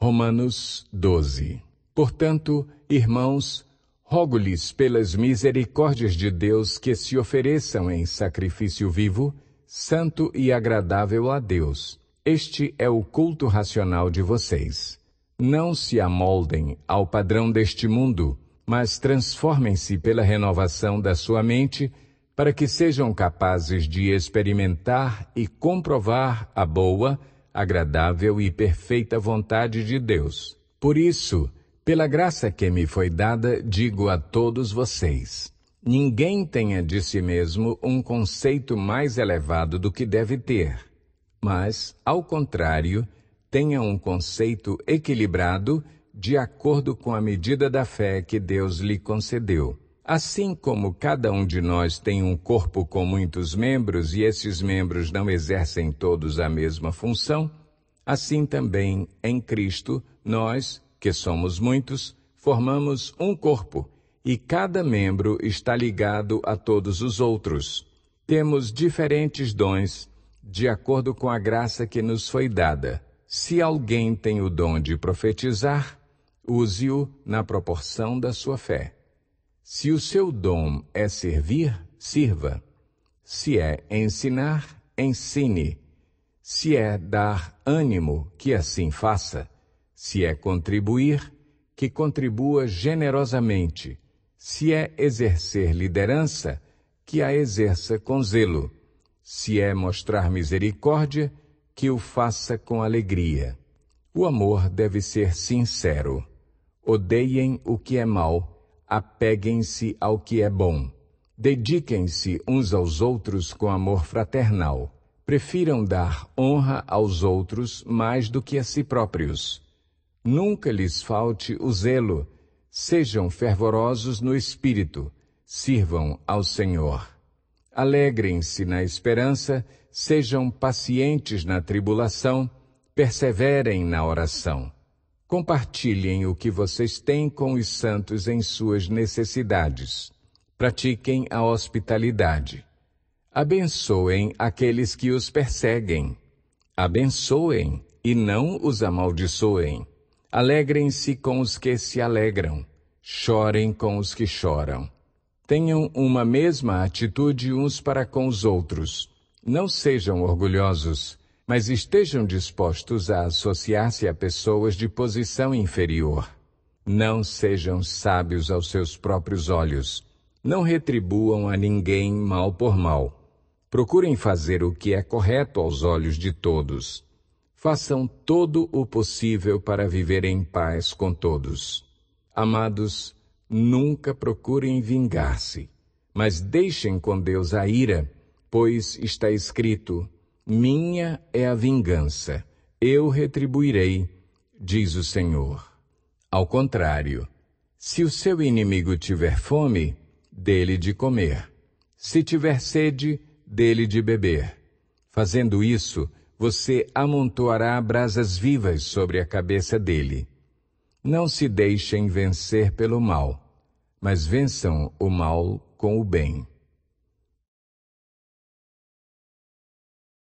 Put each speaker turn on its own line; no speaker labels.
Romanos 12. Portanto, irmãos, rogo-lhes pelas misericórdias de Deus que se ofereçam em sacrifício vivo, santo e agradável a Deus. Este é o culto racional de vocês. Não se amoldem ao padrão deste mundo, mas transformem-se pela renovação da sua mente, para que sejam capazes de experimentar e comprovar a boa, agradável e perfeita vontade de Deus. Por isso, pela graça que me foi dada, digo a todos vocês: ninguém tenha de si mesmo um conceito mais elevado do que deve ter, mas, ao contrário, tenha um conceito equilibrado de acordo com a medida da fé que Deus lhe concedeu. Assim como cada um de nós tem um corpo com muitos membros e esses membros não exercem todos a mesma função, assim também em Cristo nós, que somos muitos, formamos um corpo e cada membro está ligado a todos os outros. Temos diferentes dons de acordo com a graça que nos foi dada. Se alguém tem o dom de profetizar, use-o na proporção da sua fé. Se o seu dom é servir, sirva. Se é ensinar, ensine. Se é dar ânimo, que assim faça. Se é contribuir, que contribua generosamente. Se é exercer liderança, que a exerça com zelo. Se é mostrar misericórdia, que o faça com alegria. O amor deve ser sincero. Odeiem o que é mal apeguem-se ao que é bom. Dediquem-se uns aos outros com amor fraternal. Prefiram dar honra aos outros mais do que a si próprios. Nunca lhes falte o zelo. Sejam fervorosos no espírito. Sirvam ao Senhor. Alegrem-se na esperança, sejam pacientes na tribulação, perseverem na oração. Compartilhem o que vocês têm com os santos em suas necessidades. Pratiquem a hospitalidade. Abençoem aqueles que os perseguem. Abençoem e não os amaldiçoem. Alegrem-se com os que se alegram. Chorem com os que choram. Tenham uma mesma atitude uns para com os outros. Não sejam orgulhosos mas estejam dispostos a associar-se a pessoas de posição inferior. Não sejam sábios aos seus próprios olhos. Não retribuam a ninguém mal por mal. Procurem fazer o que é correto aos olhos de todos. Façam todo o possível para viver em paz com todos. Amados, nunca procurem vingar-se, mas deixem com Deus a ira, pois está escrito: minha é a vingança, eu retribuirei, diz o Senhor. Ao contrário, se o seu inimigo tiver fome, dele de comer. Se tiver sede, dele de beber. Fazendo isso, você amontoará brasas vivas sobre a cabeça dele. Não se deixem vencer pelo mal, mas vençam o mal com o bem.